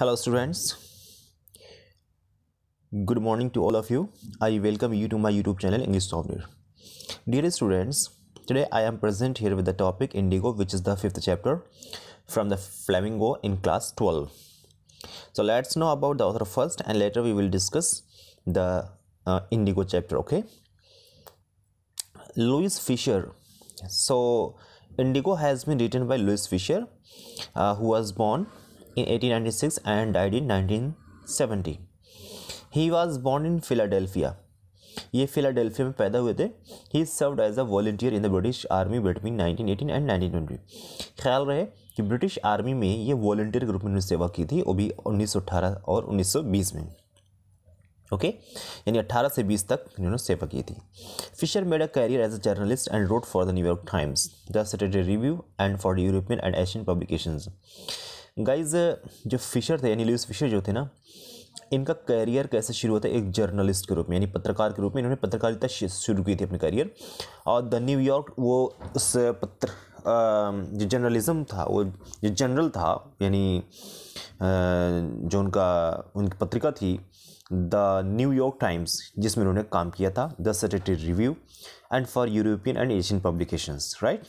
hello students good morning to all of you i welcome you to my youtube channel english software dear students today i am present here with the topic indigo which is the fifth chapter from the flamingo in class 12 so let's know about the author first and later we will discuss the uh, indigo chapter okay louis fisher so indigo has been written by louis fisher uh, who was born in 1896 and died in 1970. He was born in Philadelphia. ये Philadelphia में पैदा हुए थे he served as a volunteer in the British army between 1918 and 1920 ख्याल रहे कि British army में ये वॉल्टियर ग्रुप में सेवा की थी वो भी 1918 और 1920 में ओके okay? यानी 18 से 20 तक इन्होंने सेवा की थी Fisher made a career as a journalist and road for the New York times the Saturday review and for European and Asian publications guys जो फिशर थे यानी लुइस फिशर जो थे ना इनका करियर कैसे शुरू होता है एक जर्नलिस्ट के रूप में यानी पत्रकार के रूप में इन्होंने पत्रकारिता शुरू की थी अपने करियर और द न्यूयॉर्क वो उस पत्र जो जर्नलिज़्म था वो जो जनरल था यानी जो उनका उनकी पत्रिका थी द न्यूयॉर्क टाइम्स जिसमें उन्होंने काम किया था the Saturday review and for European and Asian publications right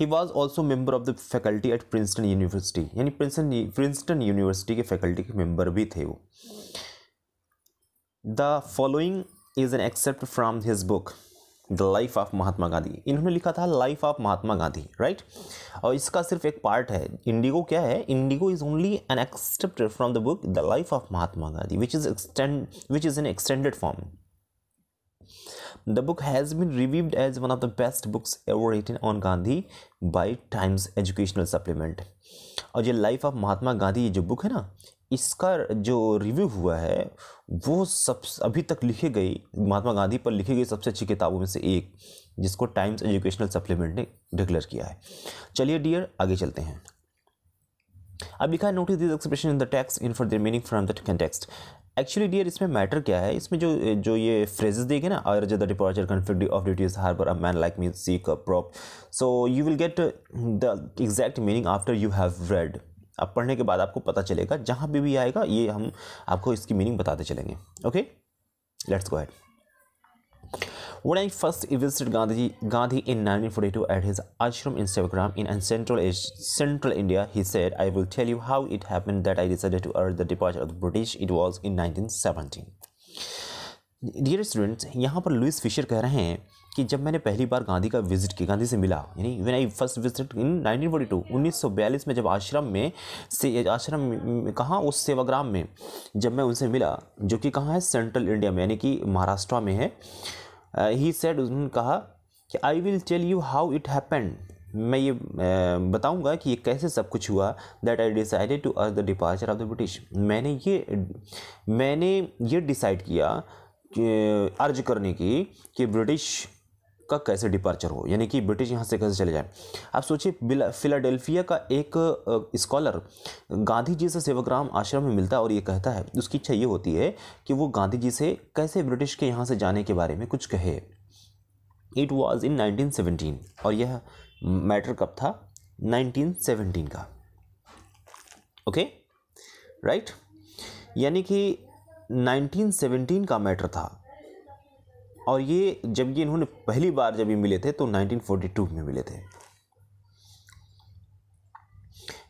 he was also member of the faculty at Princeton University यानी प्रिंसटन प्रिंसटन यूनिवर्सिटी के फैकल्टी के मेम्बर भी थे वो the following is an excerpt from his book the life of Mahatma Gandhi इन्होंने लिखा था life of Mahatma Gandhi right और इसका सिर्फ एक पार्ट है इंडिगो क्या है Indigo is only an accept from the book the life of Mahatma Gandhi which is extend which is an extended form the book has been reviewed as one of the best books ever written on Gandhi by Times Educational Supplement और ये life of Mahatma Gandhi ये जो book है ना इसका जो review हुआ है वो सब अभी तक लिखे गई महात्मा गांधी पर लिखी गई सबसे अच्छी किताबों में से एक जिसको टाइम्स एजुकेशनल सप्लीमेंट ने डिक्लेयर किया है चलिए डियर आगे चलते हैं अब लिखा है notice this expression in the text in for the meaning from the context actually dear इसमें मैटर क्या है इसमें जो जो ये फ्रेजेस देखे ना are the departure conflict of is harbour a man like me seek a prop so you will get the exact meaning after you have read अब पढ़ने के बाद आपको पता चलेगा जहाँ भी भी आएगा ये हम आपको इसकी मीनिंग बताते चलेंगे okay let's go had When I first visited Gandhi, Gandhi in 1942 at his ashram in Sevagram in central, central India, he said, I will tell you how it happened that I decided to urge the departure of the British. It was in 1917. Dear students यहाँ पर Louis Fisher कह रहे हैं कि जब मैंने पहली बार गांधी का विजिट किया गांधी से मिला यानी when I first visit in 1942 1942 में जब आश्रम में से आश्रम कहाँ उस सेवाग्राम में जब मैं उनसे मिला जो कि कहाँ है सेंट्रल इंडिया में यानी कि महाराष्ट्र में है ही uh, सेड उन्होंने कहा कि I will tell you how it happened मैं ये uh, बताऊंगा कि ये कैसे सब कुछ हुआ that I decided to urge the departure of the British मैंने ये मैंने ये डिसाइड किया uh, अर्ज करने की कि ब्रिटिश का कैसे डिपार्चर हो यानी कि ब्रिटिश यहाँ से कैसे चले जाए आप सोचिए फिलाडेल्फिया का एक स्कॉलर गांधी जी से सेवाग्राम आश्रम में मिलता है और ये कहता है उसकी इच्छा ये होती है कि वो गांधी जी से कैसे ब्रिटिश के यहाँ से जाने के बारे में कुछ कहे इट वॉज इन 1917 और यह मैटर कब था 1917 का ओके राइट यानी कि 1917 का मैटर था और ये जब ये इन्होंने पहली बार जब ये मिले थे तो 1942 में मिले थे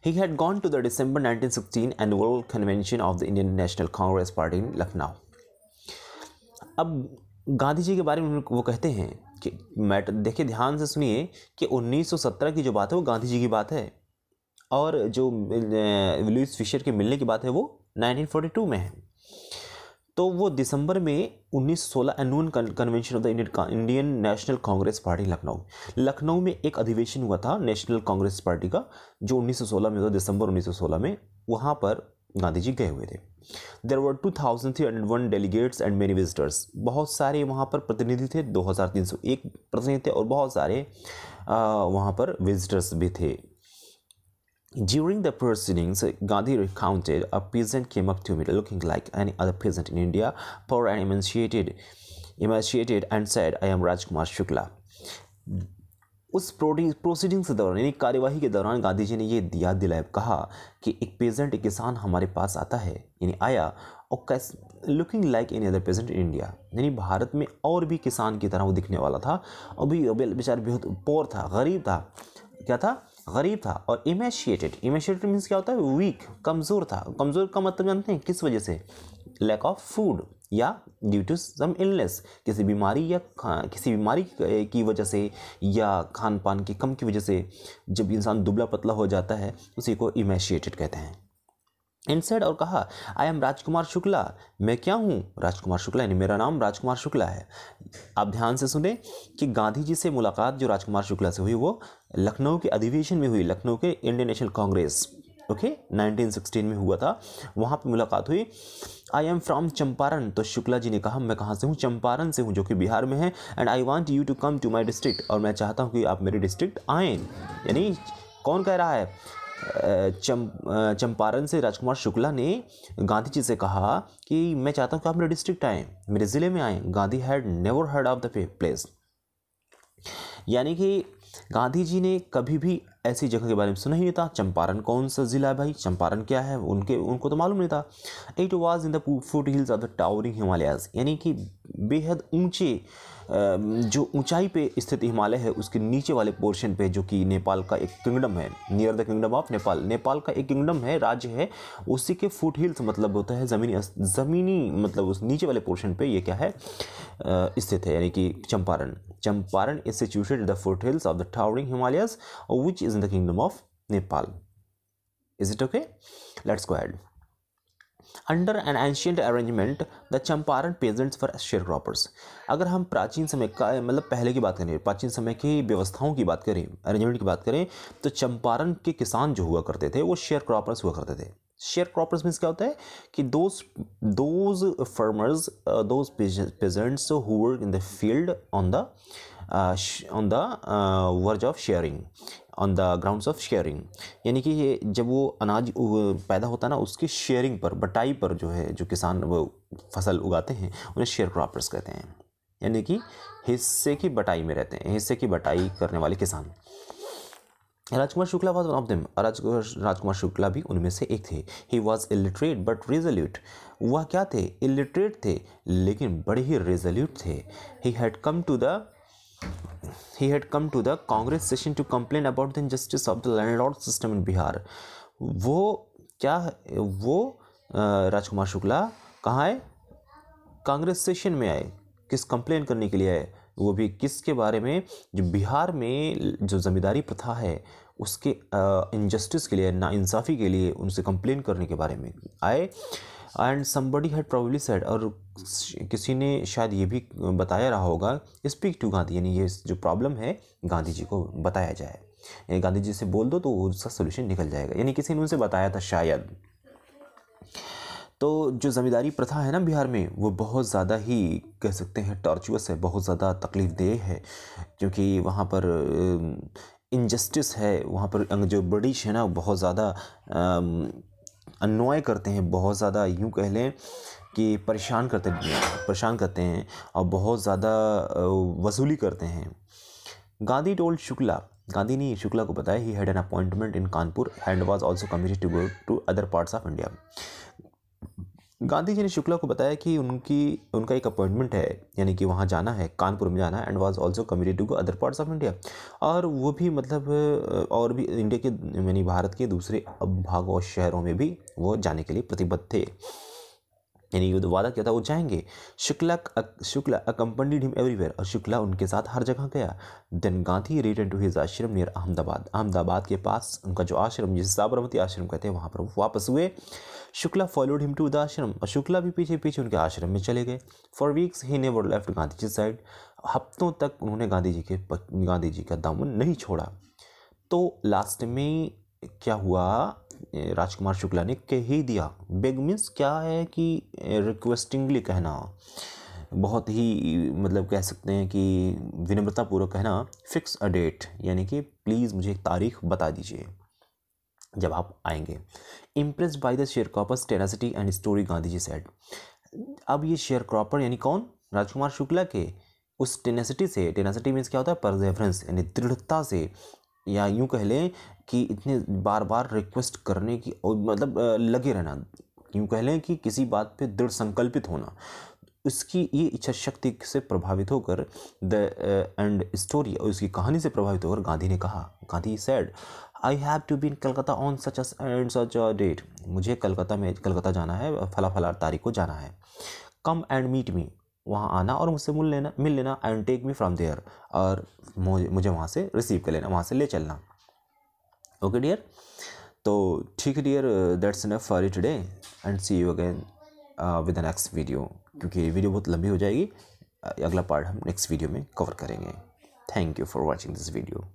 he had gone to the December 1916 annual convention of the Indian National Congress party in Lucknow अब गांधी जी के बारे में वो कहते हैं कि मैटर देखिए ध्यान से सुनिए कि 1917 की जो बात है वो गांधी जी की बात है और जो लुइस फिशर के मिलने की बात है वो 1942 में है तो वो दिसंबर में उन्नीस सोलह annual convention of the Indian Indian National Congress party Lucknow Lucknow में एक अधिवेशन हुआ था नेशनल कांग्रेस पार्टी का जो 1916 में हुआ दिसंबर 1916 में वहाँ पर गांधी जी गए हुए थे there were two thousand three hundred one delegates and many visitors बहुत सारे वहाँ पर प्रतिनिधि थे दो हज़ार तीन सौ एक प्रतिनिधि थे और बहुत सारे आ, वहाँ पर विजिटर्स भी थे During the proceedings, Gandhi recounted a peasant came up to me looking like any other peasant in India, poor and emaciated, emaciated and said, I am Rajkumar Shukla. उस प्रोसीडिंग्स के दौरान यानी कार्यवाही के दौरान गांधी जी ने ये दिया दिलाया कहा कि एक पेजेंट एक किसान हमारे पास आता है यानी आया और कैस looking like any other peasant in India यानी भारत में और भी किसान की तरह वो दिखने वाला था और भी बेचारा बेहद पोर था गरीब था क्या था गरीब था और इमेशिएटेड इमेशिएटेड मीन्स क्या होता है वीक कमज़ोर था कमज़ोर का मतलब जानते हैं किस वजह से लैक ऑफ फूड या ड्यू टू सम इलनेस किसी बीमारी या किसी बीमारी की वजह से या खान पान के कम की वजह से जब इंसान दुबला पतला हो जाता है उसी को इमेशिएटेड कहते हैं इनसेड और कहा आई एम राजकुमार शुक्ला मैं क्या हूँ राजकुमार शुक्ला यानी मेरा नाम राजकुमार शुक्ला है आप ध्यान से सुने कि गांधी जी से मुलाकात जो राजकुमार शुक्ला से हुई वो लखनऊ के अधिवेशन में हुई लखनऊ के Indian National Congress okay okay, 1916 में हुआ था वहाँ पे मुलाकात हुई आई एम फ्रॉम चंपारण तो शुक्ला जी ने कहा मैं कहाँ से हूँ चंपारण से हूँ जो कि बिहार में है and I want you to come to my district और मैं चाहता हूँ कि आप मेरे डिस्ट्रिक्ट आए यानी कौन कह रहा है चम चंपारण से राजकुमार शुक्ला ने गांधी जी से कहा कि मैं चाहता हूँ कि आप मेरे डिस्ट्रिक्ट आएँ मेरे ज़िले में आएँ Gandhi had never heard of the place यानी कि गांधी जी ने कभी भी ऐसी जगह के बारे में सुना ही नहीं था चंपारण कौन सा ज़िला है भाई चंपारण क्या है उनके उनको तो मालूम नहीं था it was in the foothills of the towering Himalayas यानी कि बेहद ऊंचे जो ऊंचाई पे स्थित हिमालय है उसके नीचे वाले पोर्शन पे जो कि नेपाल का एक किंगडम है near the kingdom of Nepal Nepal का एक किंगडम है राज्य है उसी के फुट हिल्स मतलब होता है ज़मीनी ज़मीनी मतलब उस नीचे वाले पोर्शन पे ये क्या है स्थित है यानी कि Champaran Champaran is situated the foothills of the towering Himalayas which is in the kingdom of Nepal is it okay let's go had under an ancient arrangement the Champaran peasants for sharecroppers अगर हम प्राचीन समय का मतलब पहले की बात करें प्राचीन समय की व्यवस्थाओं की बात करें अरेंजमेंट की बात करें तो चंपारण के किसान जो हुआ करते थे वो शेयर क्रॉपर्स हुआ करते थे शेयर क्रॉपर्स मीन्स क्या होता है कि those those farmers those peasants who work in the field on the on the verge of sharing on the ground of sharing यानी कि जब वो अनाज पैदा होता है ना उसकी शेयरिंग पर बटाई पर जो है जो किसान वो फसल उगाते हैं उन्हें शेयर क्रॉपर्स कहते हैं यानी कि हिस्से की बटाई में रहते हैं हिस्से की बटाई करने वाले किसान Rajkumar Shukla was one of them Rajkumar Shukla भी उनमें से एक थे he was illiterate but resolute वह क्या थे इलिटरेट थे लेकिन बड़े ही रेजोल्यूट थे he had come to the he had come to the Congress session to complain about the injustice of the landlord system in Bihar वो क्या वो राजकुमार शुक्ला कहाँ आए कांग्रेस सेशन में आए किस कंप्लेन करने के लिए आए वो भी किसके बारे में जो बिहार में जो ज़मींदारी प्रथा है उसके इनजस्टिस के लिए ना इंसाफ़ी के लिए उनसे कंप्लेन करने के बारे में आए and somebody had probably said और किसी ने शायद ये भी बताया रहा होगा स्पीक टू गांधी यानी ये जो प्रॉब्लम है गांधी जी को बताया जाए गांधी जी से बोल दो तो उसका सोल्यूशन निकल जाएगा यानी किसी ने उनसे बताया था शायद तो जो ज़मींदारी प्रथा है ना बिहार में वो बहुत ज़्यादा ही कह सकते हैं टॉर्चुअस है बहुत ज़्यादा तकलीफ़ देह है क्योंकि वहाँ पर इनजस्टिस है वहाँ पर जो ब्रिटिश है ना बहुत ज़्यादा अनवाय करते हैं बहुत ज़्यादा यूँ कह लें कि परेशान करते परेशान करते हैं और बहुत ज़्यादा वसूली करते हैं गांधी टोल्ड शुक्ला गांधी ने शुक्ला को बताया he had an appointment in Kanpur and was also committed to go to other parts of India Gandhi ji ने शुक्ला को बताया कि उनकी उनका एक अपॉइंटमेंट है यानी कि वहाँ जाना है कानपुर में जाना है and was also committed to other parts of India और वो भी मतलब और भी इंडिया के यानी भारत के दूसरे भागों और शहरों में भी वो जाने के लिए प्रतिबद्ध थे यानी युद्ध वादा किया था वो जाएंगे Shukla Shukla accompanied him everywhere और शुक्ला उनके साथ हर जगह गया then Gandhi return to his ashram near Ahmedabad Ahmedabad के पास उनका जो आश्रम जिसे साबरमती आश्रम कहते हैं वहाँ पर वो वापस हुए Shukla followed him to the ashram और शुक्ला भी पीछे पीछे उनके आश्रम में चले गए for weeks he never left Gandhi ji side हफ्तों तक उन्होंने गांधी जी के गांधी जी का दामन नहीं छोड़ा तो लास्ट में क्या हुआ राजकुमार शुक्ला ने कह ही दिया बेग मीन्स क्या है कि रिक्वेस्टिंगली कहना बहुत ही मतलब कह सकते हैं कि विनम्रतापूर्वक कहना फिक्स अ डेट यानी कि प्लीज़ मुझे एक तारीख बता दीजिए जब आप आएंगे impress by the sharecropper tenacity and story Gandhi ji set अब ये शेयर क्रॉपर यानी कौन राजकुमार शुक्ला के उस टेनासिटी से टेनासिटी मीन्स क्या होता है परजेफरेंस यानी दृढ़ता से या यूं कह लें कि इतने बार बार रिक्वेस्ट करने की और मतलब लगे रहना यूँ कह लें कि किसी बात पे दृढ़ संकल्पित होना उसकी ये इच्छा शक्ति से प्रभावित होकर द एंड स्टोरी और उसकी कहानी से प्रभावित होकर गांधी ने कहा Gandhi said I have to be in Calcutta on such and such a date मुझे कलकत्ता में कलकत्ता जाना है फला फला तारीख को जाना है कम एंड मीट मी वहाँ आना और मुझसे मिल लेना मिल लेना and take me from there और मुझे वहाँ से रिसीव कर लेना वहाँ से ले चलना ओके डियर तो ठीक है dear that's an for today and see you again with the next video क्योंकि वीडियो बहुत लंबी हो जाएगी अगला पार्ट हम नेक्स्ट वीडियो में कवर करेंगे thank you for watching this video